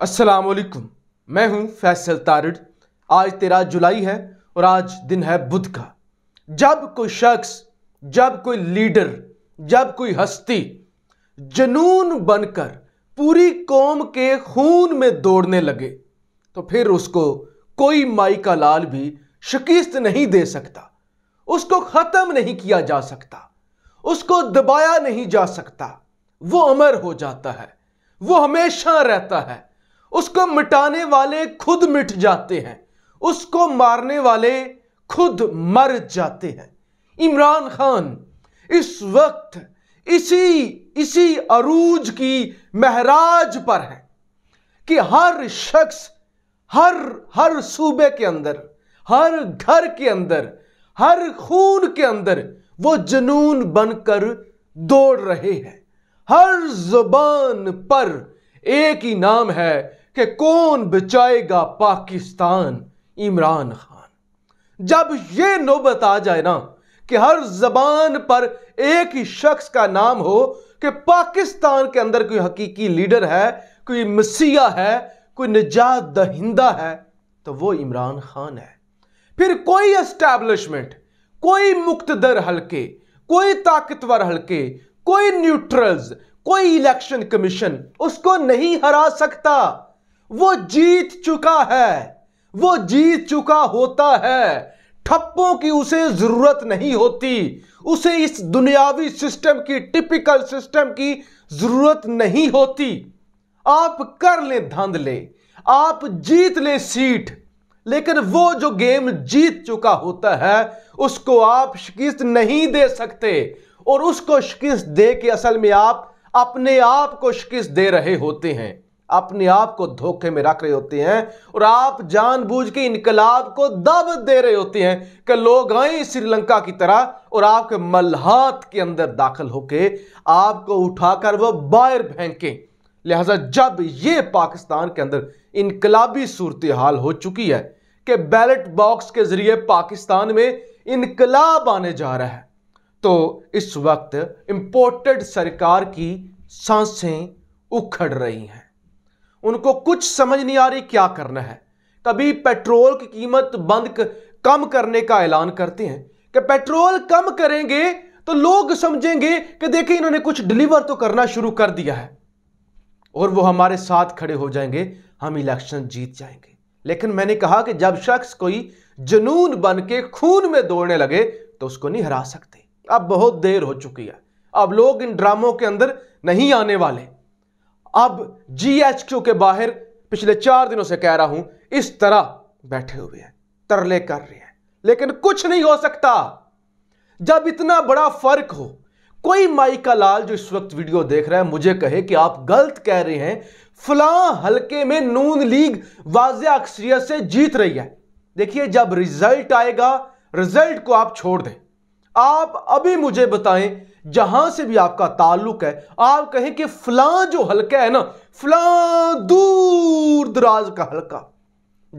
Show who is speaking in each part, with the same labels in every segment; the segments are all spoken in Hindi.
Speaker 1: वालेकुम मैं हूं फैसल तारड आज तेरह जुलाई है और आज दिन है बुध का जब कोई शख्स जब कोई लीडर जब कोई हस्ती जनून बनकर पूरी कौम के खून में दौड़ने लगे तो फिर उसको कोई माई का लाल भी शिकस्त नहीं दे सकता उसको ख़त्म नहीं किया जा सकता उसको दबाया नहीं जा सकता वो अमर हो जाता है वो हमेशा रहता है उसको मिटाने वाले खुद मिट जाते हैं उसको मारने वाले खुद मर जाते हैं इमरान खान इस वक्त इसी इसी अरूज की महराज पर है कि हर शख्स हर हर सूबे के अंदर हर घर के अंदर हर खून के अंदर वो जुनून बनकर दौड़ रहे हैं हर जुबान पर एक ही नाम है कि कौन बचाएगा पाकिस्तान इमरान खान जब ये नौबत आ जाए ना कि हर जबान पर एक ही शख्स का नाम हो कि पाकिस्तान के अंदर कोई हकीकी लीडर है कोई मसीहा है कोई निजात दहिंदा है तो वो इमरान खान है फिर कोई एस्टैब्लिशमेंट कोई मुक्तदर हलके कोई ताकतवर हलके कोई न्यूट्रल्स कोई इलेक्शन कमीशन उसको नहीं हरा सकता वो जीत चुका है वो जीत चुका होता है ठप्पों की उसे जरूरत नहीं होती उसे इस दुनियावी सिस्टम की टिपिकल सिस्टम की जरूरत नहीं होती आप कर लें धांधले आप जीत ले सीट लेकिन वो जो गेम जीत चुका होता है उसको आप शिकस्त नहीं दे सकते और उसको शिकस्त दे के असल में आप अपने आप को शिकस्त दे रहे होते हैं अपने आप को धोखे में रख रहे होते हैं और आप जानबूझ के इनकलाब को दावत दे रहे होते हैं कि लोग आए श्रीलंका की तरह और आपके मलहात के अंदर दाखिल होके आपको उठाकर वह बाहर फेंकें लिहाजा जब ये पाकिस्तान के अंदर इनकलाबी सूरत हाल हो चुकी है कि बैलेट बॉक्स के जरिए पाकिस्तान में इनकलाब आने जा रहा है तो इस वक्त इम्पोर्टेड सरकार की सांसें उखड़ रही हैं उनको कुछ समझ नहीं आ रही क्या करना है कभी पेट्रोल की कीमत बंद कम करने का ऐलान करते हैं कि पेट्रोल कम करेंगे तो लोग समझेंगे कि देखिए इन्होंने कुछ डिलीवर तो करना शुरू कर दिया है और वो हमारे साथ खड़े हो जाएंगे हम इलेक्शन जीत जाएंगे लेकिन मैंने कहा कि जब शख्स कोई जुनून बन के खून में दौड़ने लगे तो उसको नहीं हरा सकते अब बहुत देर हो चुकी है अब लोग इन ड्रामों के अंदर नहीं आने वाले अब जीएचक्यू के बाहर पिछले चार दिनों से कह रहा हूं इस तरह बैठे हुए हैं तरले कर रहे हैं लेकिन कुछ नहीं हो सकता जब इतना बड़ा फर्क हो कोई माइका लाल जो इस वक्त वीडियो देख रहा है मुझे कहे कि आप गलत कह रहे हैं फला हल्के में नून लीग वाज अक्सरियत से जीत रही है देखिए जब रिजल्ट आएगा रिजल्ट को आप छोड़ दें आप अभी मुझे बताएं जहां से भी आपका ताल्लुक है आप कहें कि फलां जो हल्का है ना फलां दूर दराज का हल्का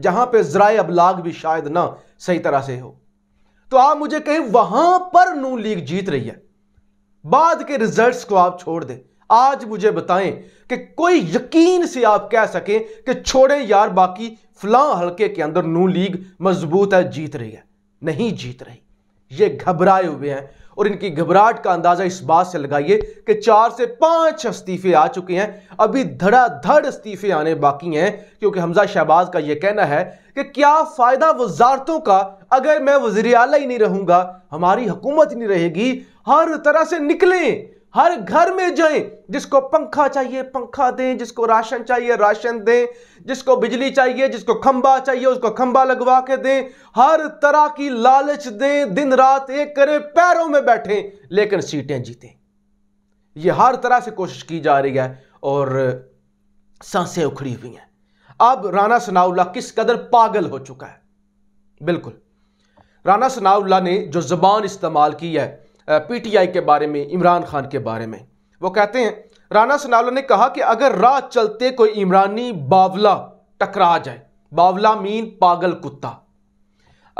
Speaker 1: जहां पे जराए अबलाग भी शायद ना सही तरह से हो तो आप मुझे कहें वहां पर नू लीग जीत रही है बाद के रिजल्ट्स को आप छोड़ दें आज मुझे बताएं कि कोई यकीन से आप कह सकें कि छोड़ें यार बाकी फलां हल्के के अंदर नू लीग मजबूत है जीत रही है नहीं जीत रही ये घबराए हुए हैं और इनकी घबराहट का अंदाजा इस बात से लगाइए कि चार से पांच इस्तीफे आ चुके हैं अभी धड़ाधड़ इस्तीफे आने बाकी हैं क्योंकि हमजा शहबाज का यह कहना है कि क्या फ़ायदा वजारतों का अगर मैं वजीर आला ही नहीं रहूंगा हमारी हुकूमत नहीं रहेगी हर तरह से निकले हर घर में जाएं जिसको पंखा चाहिए पंखा दें जिसको राशन चाहिए राशन दें जिसको बिजली चाहिए जिसको खंबा चाहिए उसको खंबा लगवा के दें हर तरह की लालच दें दिन रात एक करें पैरों में बैठें लेकिन सीटें जीतें ये हर तरह से कोशिश की जा रही है और सांसें उखड़ी हुई हैं अब राना सनाउल्ला किस कदर पागल हो चुका है बिल्कुल राना सनाउल्ला ने जो जबान इस्तेमाल की है पीटीआई के बारे में इमरान खान के बारे में वो कहते हैं राणा सनावला ने कहा कि अगर राह चलते कोई इमरानी बावला टकरा जाए बावला मीन पागल कुत्ता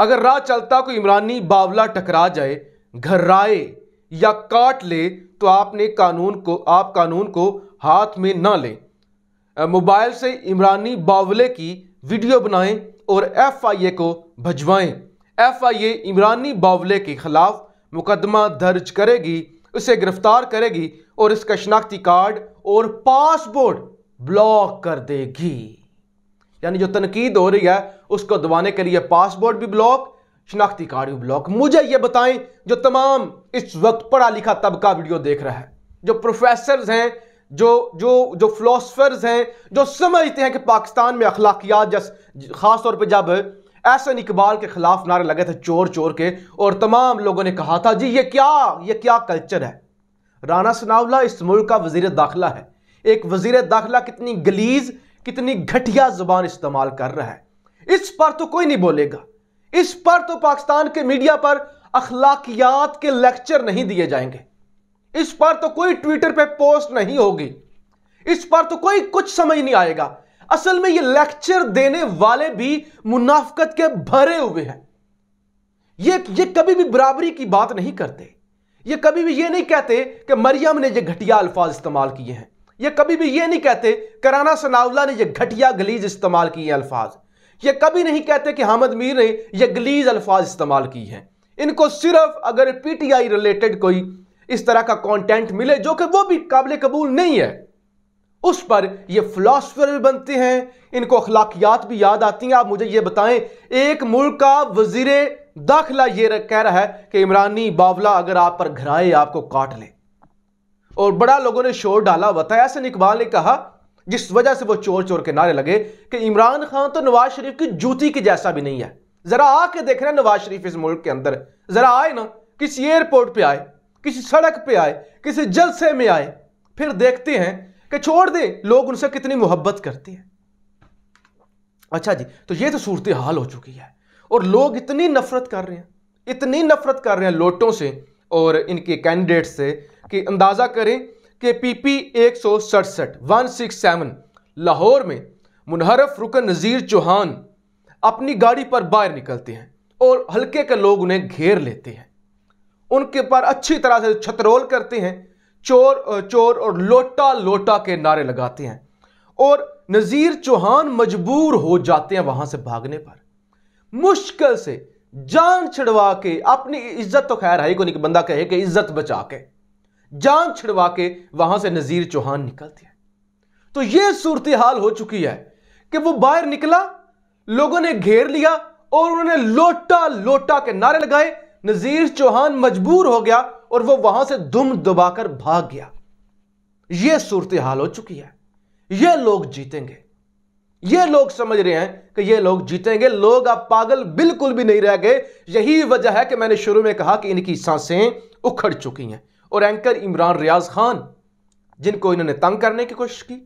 Speaker 1: अगर राह चलता कोई इमरानी बावला टकरा जाए घर्राए या काट ले तो आपने कानून को आप कानून को हाथ में ना लें मोबाइल से इमरानी बावले की वीडियो बनाएं और एफआईए को भजवाएं एफआईए इमरानी बावले के खिलाफ मुकदमा दर्ज करेगी उसे गिरफ्तार करेगी और इसका शनाख्ती कार्ड और पासपोर्ट ब्लॉक कर देगी यानी जो तनकीद हो रही है उसको दबाने के लिए पासपोर्ट भी ब्लॉक शनाख्ती कार्ड भी ब्लॉक मुझे ये बताएं जो तमाम इस वक्त पढ़ा लिखा तबका वीडियो देख रहा है जो प्रोफेसर हैं जो जो जो फिलोसफर्स हैं जो समझते हैं कि पाकिस्तान में अखलाकियात जस ख़ास पर जब एहसन इकबाल के खिलाफ नारे लगे थे चोर चोर के और तमाम लोगों ने कहा था जी ये क्या ये क्या कल्चर है राना सनावला इस मुल्क का वजीर दाखिला है एक वजीर दाखिला कितनी गलीज कितनी घटिया जुबान इस्तेमाल कर रहा है इस पर तो कोई नहीं बोलेगा इस पर तो पाकिस्तान के मीडिया पर अखलाकियात के लेक्चर नहीं दिए जाएंगे इस पर तो कोई ट्विटर पर पोस्ट नहीं होगी इस पर तो कोई कुछ समझ नहीं आएगा असल में ये लेक्चर देने वाले भी मुनाफकत के भरे हुए हैं ये ये कभी भी बराबरी की बात नहीं करते ये कभी भी ये नहीं कहते कि मरियम ने ये घटिया अल्फाज इस्तेमाल किए हैं ये कभी भी ये नहीं कहते कराना सनाउल्ला ने ये घटिया गलीज इस्तेमाल किए अल्फाज ये कभी नहीं कहते कि हामद मीर ने ये गलीज अल्फाज इस्तेमाल किए हैं इनको सिर्फ अगर पीटीआई रिलेटेड कोई इस तरह का कंटेंट मिले जो कि वो भी काबिल कबूल नहीं है उस पर ये फिलासफर भी बनते हैं इनको अखलाकियात भी याद आती हैं आप मुझे ये बताएं एक मुल्क का वजीर दाखिला ये कह रहा है कि इमरानी बावला अगर आप पर घराए आपको काट ले और बड़ा लोगों ने शोर डाला हुआ था ऐसे इकबाल ने कहा जिस वजह से वो चोर चोर के नारे लगे कि इमरान खान तो नवाज शरीफ की जूती के जैसा भी नहीं है जरा आके देख रहे हैं नवाज शरीफ इस मुल्क के अंदर जरा आए ना किसी एयरपोर्ट पे आए किसी सड़क पे आए किसी जलसे में आए फिर देखते हैं कि छोड़ दे लोग उनसे कितनी मोहब्बत करते हैं अच्छा जी तो ये तो सूरत हाल हो चुकी है और लोग इतनी नफरत कर रहे हैं इतनी नफरत कर रहे हैं लोटों से और इनके कैंडिडेट से कि अंदाज़ा करें कि पीपी एक सौ सड़सठ वन सिक्स सेवन लाहौर में मुनहरफ रुकन नज़ीर चौहान अपनी गाड़ी पर बाहर निकलते हैं और हल्के के लोग उन्हें घेर लेते हैं उनके पर अच्छी तरह से छतरोल करते हैं चोर चोर और लोटा लोटा के नारे लगाते हैं और नज़ीर चौहान मजबूर हो जाते हैं वहां से भागने पर मुश्किल से जान छिड़वा के अपनी इज्जत तो खैर है को नहीं बंदा कहे कि इज्जत बचा के जान छिड़वा के वहां से नज़ीर चौहान निकलते हैं तो यह सूरत हाल हो चुकी है कि वो बाहर निकला लोगों ने घेर लिया और उन्होंने लोटा लोटा के नारे लगाए नज़ीर चौहान मजबूर हो गया और वो वहां से दुम दबाकर भाग गया ये सूरत हाल हो चुकी है ये लोग जीतेंगे ये लोग समझ रहे हैं कि ये लोग जीतेंगे लोग अब पागल बिल्कुल भी नहीं रह गए यही वजह है कि मैंने शुरू में कहा कि इनकी सांसें उखड़ चुकी हैं और एंकर इमरान रियाज खान जिनको इन्होंने तंग करने की कोशिश की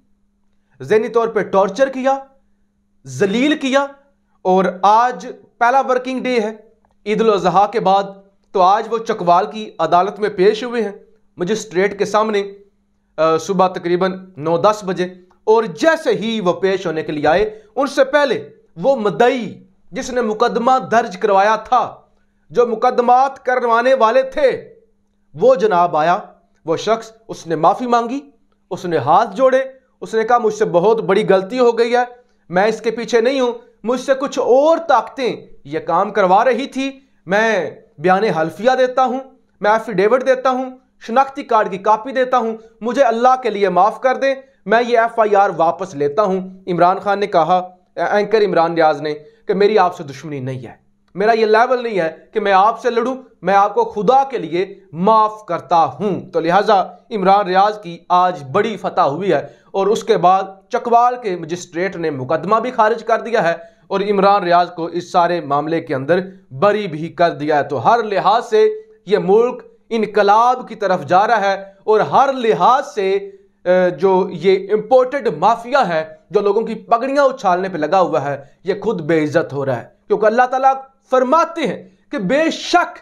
Speaker 1: जहनी तौर पर टॉर्चर किया जलील किया और आज पहला वर्किंग डे है ईद उजहा के बाद तो आज वो चकवाल की अदालत में पेश हुए हैं मजिस्ट्रेट के सामने सुबह तकरीबन नौ दस बजे और जैसे ही वो पेश होने के लिए आए उनसे पहले वो मदई जिसने मुकदमा दर्ज करवाया था जो मुकदमात करवाने वाले थे वो जनाब आया वो शख्स उसने माफ़ी मांगी उसने हाथ जोड़े उसने कहा मुझसे बहुत बड़ी गलती हो गई है मैं इसके पीछे नहीं हूं मुझसे कुछ और ताकतें यह काम करवा रही थी मैं बयान हल्फिया देता हूँ मैं एफिडेविट देता हूँ शनाख्ती कार्ड की कापी देता हूँ मुझे अल्लाह के लिए माफ़ कर दें मैं ये एफ आई आर वापस लेता हूँ इमरान खान ने कहा एंकर इमरान रियाज ने कि मेरी आपसे दुश्मनी नहीं है मेरा ये लेवल नहीं है कि मैं आपसे लड़ूँ मैं आपको खुदा के लिए माफ़ करता हूँ तो लिहाजा इमरान रियाज की आज बड़ी फतह हुई है और उसके बाद चकवाल के मजिस्ट्रेट ने मुकदमा भी खारिज कर दिया है और इमरान रियाज को इस सारे मामले के अंदर बरी भी कर दिया है तो हर लिहाज से यह मुल्क इनकलाब की तरफ जा रहा है और हर लिहाज से जो ये इम्पोर्टेड माफिया है जो लोगों की पगड़ियाँ उछालने पर लगा हुआ है ये खुद बेइज्जत हो रहा है क्योंकि अल्लाह ताला फरमाते हैं कि बेशक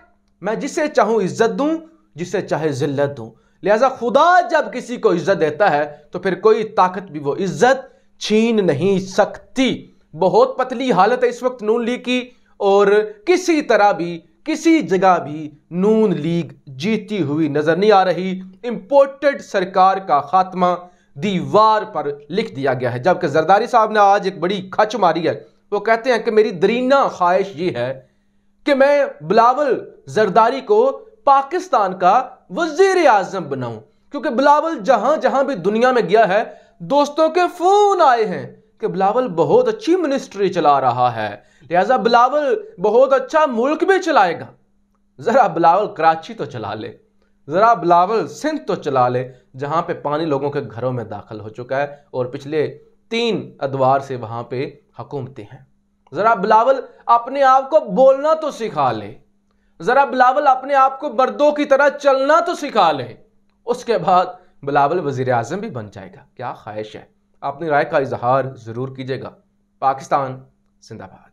Speaker 1: मैं जिसे चाहूँ इज्जत दूं जिसे चाहे जिल्लत दूँ लिहाजा खुदा जब किसी को इज्जत देता है तो फिर कोई ताकत भी वो इज्जत छीन नहीं सकती बहुत पतली हालत है इस वक्त नून लीग की और किसी तरह भी किसी जगह भी नून लीग जीती हुई नजर नहीं आ रही इम्पोर्टेड सरकार का खात्मा दीवार पर लिख दिया गया है जबकि जरदारी साहब ने आज एक बड़ी खच मारी है वो कहते हैं कि मेरी दरीना ख्वाहिश ये है कि मैं बिलावल जरदारी को पाकिस्तान का वजीर आजम बनाऊं क्योंकि बिलावल जहां जहां भी दुनिया में गया है दोस्तों के फोन आए हैं कि बिलावल बहुत अच्छी मिनिस्ट्री चला रहा है लिहाजा बिलावल बहुत अच्छा मुल्क भी चलाएगा ज़रा बिलावल कराची तो चला ले ज़रा बिलावल सिंध तो चला ले जहाँ पे पानी लोगों के घरों में दाखिल हो चुका है और पिछले तीन अदवार से वहाँ पे हुकूमतें हैं ज़रा बिलावल अपने आप को बोलना तो सिखा ले ज़रा बिलावल अपने आप को बर्दों की तरह चलना तो सिखा ले उसके बाद बिलावल वज़ी आजम भी बन जाएगा क्या ख्वाहिश है अपनी राय का इजहार ज़रूर कीजिएगा पाकिस्तान जिंदाबाद